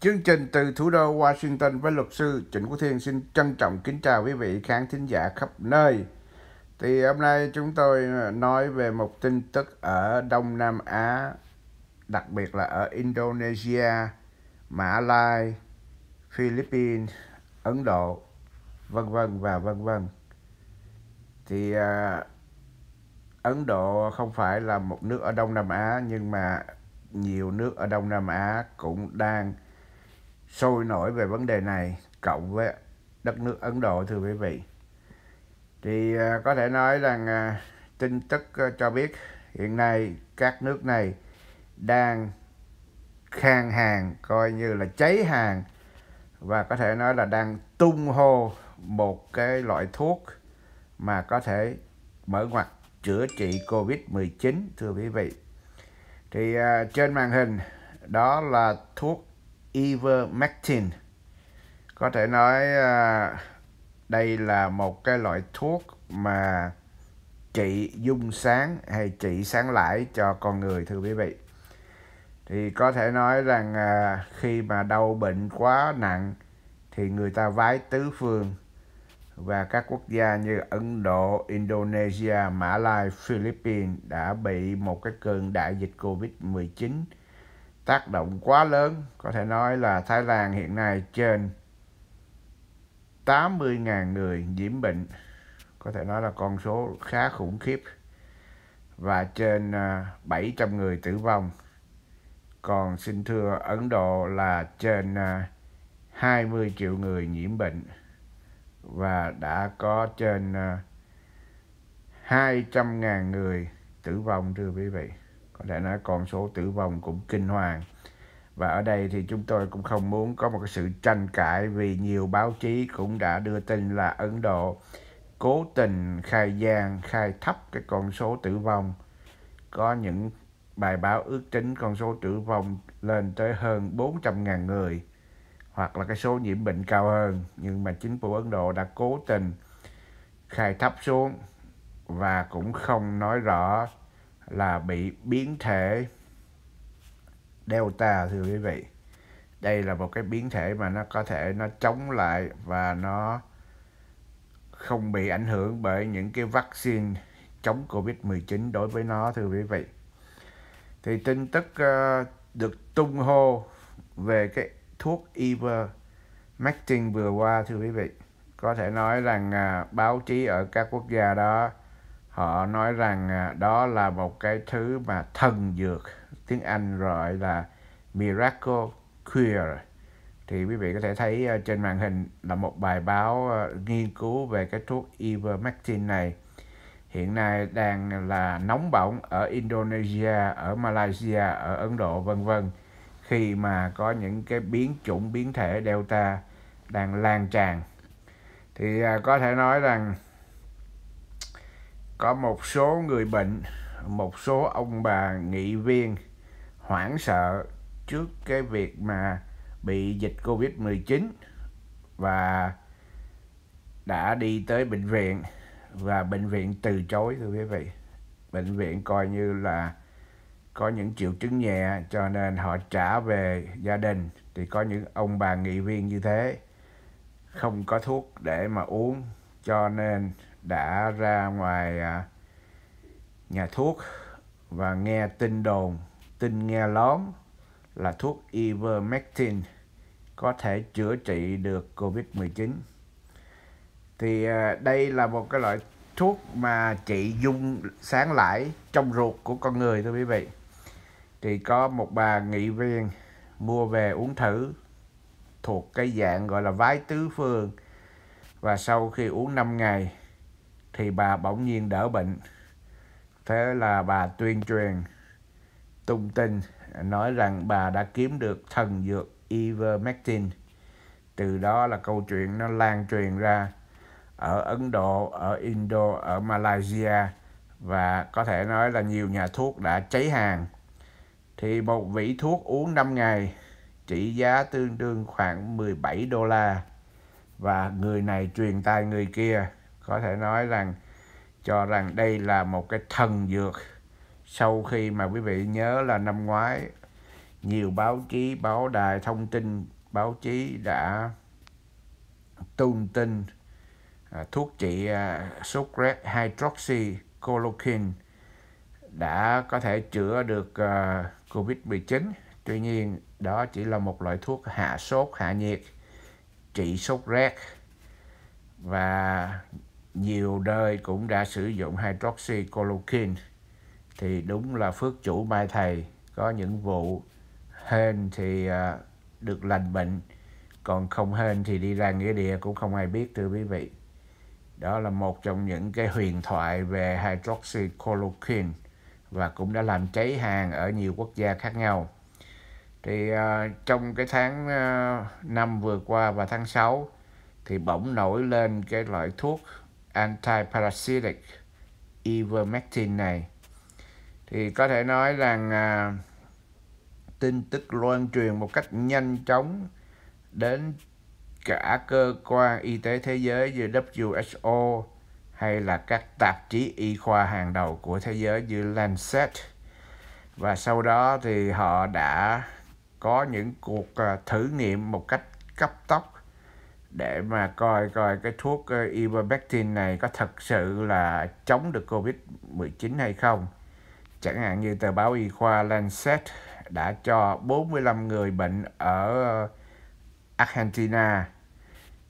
Chương trình từ thủ đô Washington với luật sư Trịnh Quốc Thiên xin trân trọng kính chào quý vị khán thính giả khắp nơi. Thì hôm nay chúng tôi ờ, nói về một tin tức ở Đông Nam Á, đặc biệt là ở Indonesia, Mã Lai, Philippines, Ấn Độ, vân vân và vân vân. Thì uh, Ấn Độ không phải là một nước ở Đông Nam Á nhưng mà nhiều nước ở Đông Nam Á cũng đang sôi nổi về vấn đề này cộng với đất nước Ấn Độ thưa quý vị. Thì à, có thể nói rằng à, tin tức à, cho biết hiện nay các nước này đang khan hàng coi như là cháy hàng và có thể nói là đang tung hô một cái loại thuốc mà có thể mở ngoặt chữa trị Covid-19 thưa quý vị. Thì trên màn hình đó là thuốc ivermectin có thể nói uh, đây là một cái loại thuốc mà trị dung sáng hay trị sáng lại cho con người thưa quý vị thì có thể nói rằng à, khi mà đau bệnh quá nặng thì người ta vái tứ phương và các quốc gia như Ấn Độ, Indonesia, Mã Lai, Philippines đã bị một cái cơn đại dịch Covid-19 tác động quá lớn có thể nói là Thái Lan hiện nay trên 80.000 người nhiễm bệnh có thể nói là con số khá khủng khiếp và trên 700 à, người tử vong còn xin thưa Ấn Độ là trên 20 à, triệu người nhiễm bệnh và đã có trên 200.000 à, người tử vong thưa quý vị có thể nói con số tử vong cũng kinh hoàng và ở đây thì chúng tôi cũng không muốn có một cái sự tranh cãi vì nhiều báo chí cũng đã đưa tin là Ấn Độ cố tình khai gian khai thấp cái con số tử vong có những bài báo ước tính con số tử vong lên tới hơn 400.000 người hoặc là cái số nhiễm bệnh cao hơn nhưng mà chính phủ Ấn Độ đã cố tình khai thấp xuống và cũng không nói rõ là bị biến thể Delta thưa quý vị đây là một cái biến thể mà nó có thể nó chống lại và nó không bị ảnh hưởng bởi những cái vaccine chống Covid-19 đối với nó thưa quý vị. Thì tin tức ờ, được tung hô về cái thuốc Ivermectin vừa qua thưa quý vị. Có thể nói rằng à, báo chí ở các quốc gia đó họ nói rằng à, đó là một cái thứ mà thần dược tiếng Anh gọi là miracle cure thì quý vị có thể thấy à, trên màn hình là một bài báo à, nghiên cứu về cái thuốc ivermectin này hiện nay đang là nóng bỏng ở Indonesia, ở Malaysia, ở Ấn Độ vân vân khi mà có những cái biến chủng biến thể Delta đang lan tràn thì có thể nói rằng có một số người bệnh một số ông bà nghị viên hoảng sợ trước cái việc mà bị dịch Covid-19 và đã đi tới bệnh viện và bệnh viện từ chối thưa quý vị. Bệnh viện coi như là có những triệu chứng nhẹ cho nên họ trả về gia đình thì có những ông bà nghị viên như thế không có thuốc để mà uống cho nên đã ra ngoài à, nhà thuốc và nghe tin đồn, tin nghe lóm là thuốc Ivermectin có thể chữa trị được COVID-19. Thì à, đây là một cái loại thuốc mà chị dung sáng lại trong ruột của con người thưa quý vị. Thì có một bà nghị viên mua về uống thử thuộc cái dạng gọi là vái tứ phương và sau khi uống 5 ngày thì bà bỗng nhiên đỡ bệnh thế là bà tuyên truyền tung tin nói rằng bà đã kiếm được thần dược ivermectin từ đó là câu chuyện nó lan truyền ra ở Ấn Độ, ở Indo, ở Malaysia và có thể nói là nhiều nhà thuốc đã cháy hàng. Thì một vỉ thuốc uống 5 ngày trị giá tương đương khoảng 17 đô la và người này truyền tay người kia có thể nói rằng cho rằng đây là một cái thần dược sau khi mà quý vị nhớ là năm ngoái nhiều báo chí báo đài thông tin báo chí đã tung tin à, thuốc trị à, sốt rét hydroxychloroquine đã có thể chữa được à, COVID-19. Tuy nhiên, đó chỉ là một loại thuốc hạ sốt, hạ nhiệt, trị sốt rét và nhiều nơi cũng đã sử dụng hydroxychloroquine thì đúng là phước chủ mai thầy có những vụ hên thì à, được lành bệnh còn không hên thì đi ra nghĩa địa cũng không ai biết thưa quý vị đó là một trong những cái huyền thoại về hydroxychloroquine và cũng đã làm cháy hàng ở nhiều quốc gia khác nhau thì uh, trong cái tháng uh, năm vừa qua và tháng 6 thì bỗng nổi lên cái loại thuốc antiparasitic ivermectin này thì có thể nói rằng à, tin tức loan truyền một cách nhanh chóng đến cả cơ quan y tế thế giới như WHO hay là các tạp chí y khoa hàng đầu của thế giới như Lancet và sau đó thì họ đã có những cuộc à, thử nghiệm một cách cấp tốc để mà coi coi cái thuốc ờ, ivermectin này có thật sự là chống được Covid-19 hay không. Chẳng hạn như tờ báo y khoa Lancet đã cho 45 người bệnh ở Argentina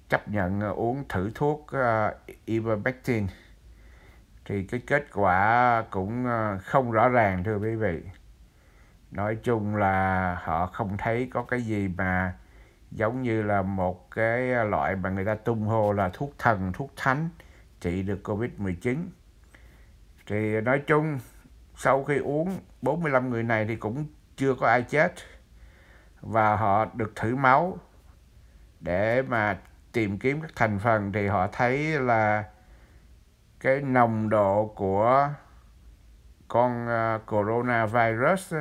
chấp nhận ờ, uống thử thuốc ờ, ivermectin thì cái kết quả cũng không rõ ràng thưa quý vị nói chung là họ không thấy có cái gì mà giống như là một cái à, loại mà người ta tung hô là thuốc thần, thuốc thánh trị được Covid-19. Thì nói chung sau khi uống 45 người này thì cũng chưa có ai chết và họ được thử máu để mà tìm kiếm các thành phần thì họ thấy là cái nồng độ của con à, coronavirus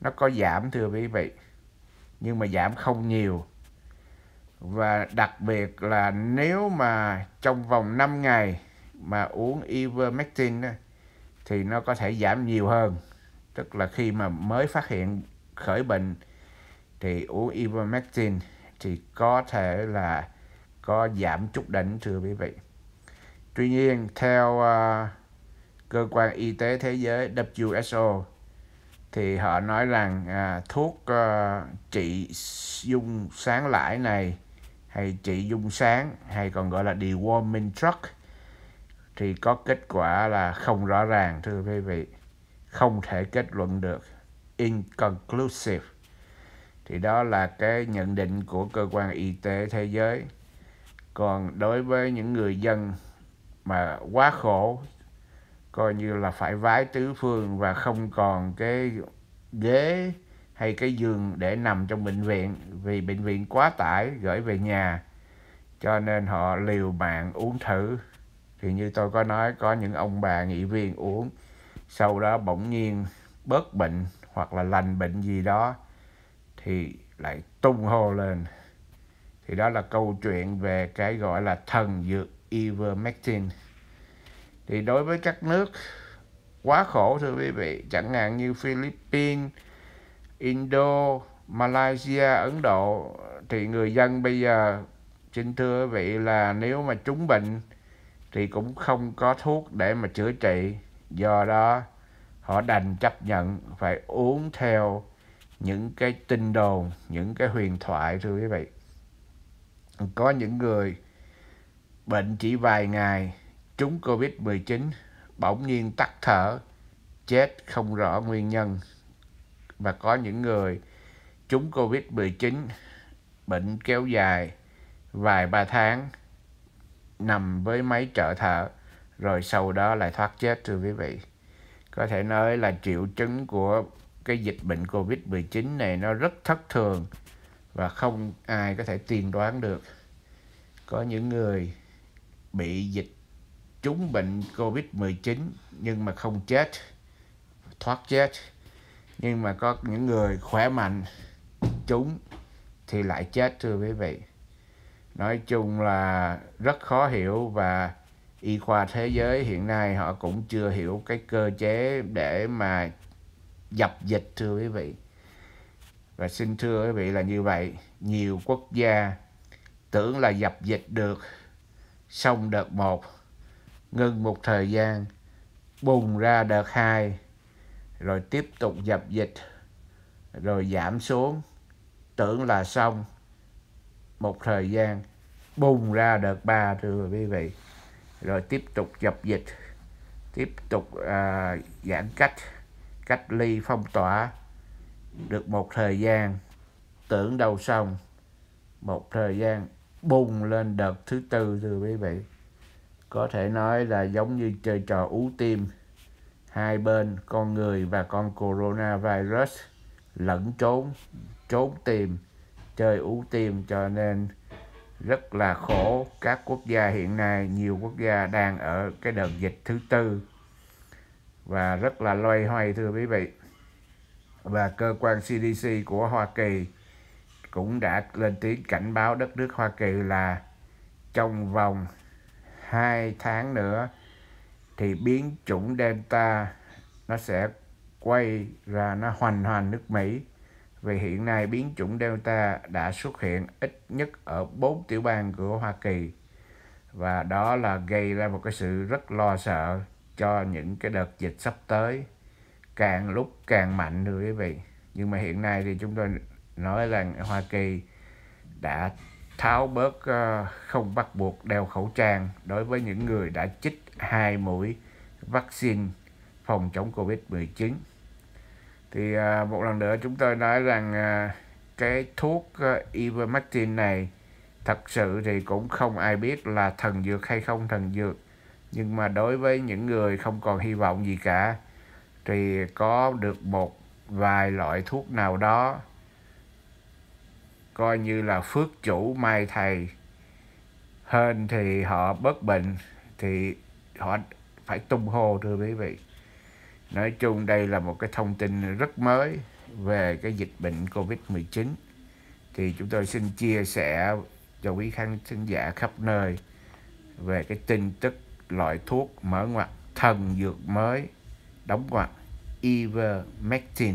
nó có giảm thưa quý vị nhưng mà giảm không nhiều và đặc biệt là nếu mà trong vòng 5 ngày mà uống ivermectin thì nó có thể giảm nhiều hơn tức là khi mà mới phát hiện khởi bệnh thì uống ivermectin thì có thể là có giảm chút đỉnh thưa quý vị tuy nhiên theo uh, cơ quan y tế thế giới WHO thì họ nói rằng à, thuốc à, trị dung sáng lãi này hay trị dung sáng hay còn gọi là deworming drug thì có kết quả là không rõ ràng thưa quý vị không thể kết luận được inconclusive thì đó là cái nhận định của cơ quan y tế thế giới còn đối với những người dân mà quá khổ coi như là phải vái tứ phương và không còn cái ghế hay cái giường để nằm trong bệnh viện vì bệnh viện quá tải gửi về nhà cho nên họ liều mạng uống thử thì như tôi có nói có những ông bà nghị viên uống sau đó bỗng nhiên bớt bệnh hoặc là lành bệnh gì đó thì lại tung hô lên thì đó là câu chuyện về cái gọi là thần dược ivermectin thì đối với các nước quá khổ thưa quý vị chẳng hạn như Philippines, Indo, Malaysia, Ấn Độ thì người dân bây giờ xin thưa quý vị là nếu mà trúng bệnh thì cũng không có thuốc để mà chữa trị do đó họ đành chấp nhận phải uống theo những cái tin đồn những cái huyền thoại thưa quý vị có những người bệnh chỉ vài ngày trúng Covid-19, bỗng nhiên tắt thở, chết không rõ nguyên nhân. Và có những người trúng Covid-19, bệnh kéo dài vài ba tháng, nằm với máy trợ thở, rồi sau đó lại thoát chết thưa quý vị. Có thể nói là triệu chứng của cái dịch bệnh Covid-19 này nó rất thất thường và không ai có thể tiên đoán được. Có những người bị dịch trúng bệnh Covid-19 nhưng mà không chết, thoát chết. Nhưng mà có những người khỏe mạnh trúng thì lại chết thưa quý vị. Nói chung là rất khó hiểu và y khoa thế giới hiện nay họ cũng chưa hiểu cái cơ chế để mà dập dịch thưa quý vị. Và xin thưa quý vị là như vậy, nhiều quốc gia tưởng là dập dịch được xong đợt 1 ngừng một thời gian bùng ra đợt hai rồi tiếp tục dập dịch rồi giảm xuống tưởng là xong một thời gian bùng ra đợt ba thưa quý vị rồi tiếp tục dập dịch tiếp tục à, giãn cách cách ly phong tỏa được một thời gian tưởng đâu xong một thời gian bùng lên đợt thứ tư thưa quý vị có thể nói là giống như chơi trò ú tim hai bên con người và con coronavirus lẫn trốn trốn tìm chơi ú tim cho nên rất là khổ các quốc gia hiện nay nhiều quốc gia đang ở cái đợt dịch thứ tư và rất là loay hoay thưa quý vị và cơ quan CDC của Hoa Kỳ cũng đã lên tiếng cảnh báo đất nước Hoa Kỳ là trong vòng 2 tháng nữa thì biến chủng Delta nó sẽ quay ra nó hoành hành nước Mỹ. Vì hiện nay biến chủng Delta đã xuất hiện ít nhất ở 4 tiểu bang của Hoa Kỳ và đó là gây ra một cái sự rất lo sợ cho những cái đợt dịch sắp tới càng lúc càng mạnh thưa quý vị nhưng mà hiện nay thì chúng tôi nói rằng Hoa Kỳ đã tháo bớt ờ, không bắt buộc đeo khẩu trang đối với những người đã chích hai mũi vaccine phòng chống Covid-19. Thì ờ, một lần nữa chúng tôi nói rằng ờ, cái thuốc ivermectin này thật sự thì cũng không ai biết là thần dược hay không thần dược. Nhưng mà đối với những người không còn hy vọng gì cả thì có được một vài loại thuốc nào đó coi như là phước chủ may thầy hên thì họ bất bệnh thì họ phải tung hô thưa quý vị nói chung đây là một cái thông tin rất mới về cái dịch bệnh covid 19 thì chúng tôi xin chia sẻ cho quý khán thính giả khắp nơi về cái tin tức loại thuốc mở ngoặt thần dược mới đóng ngoặt ivermectin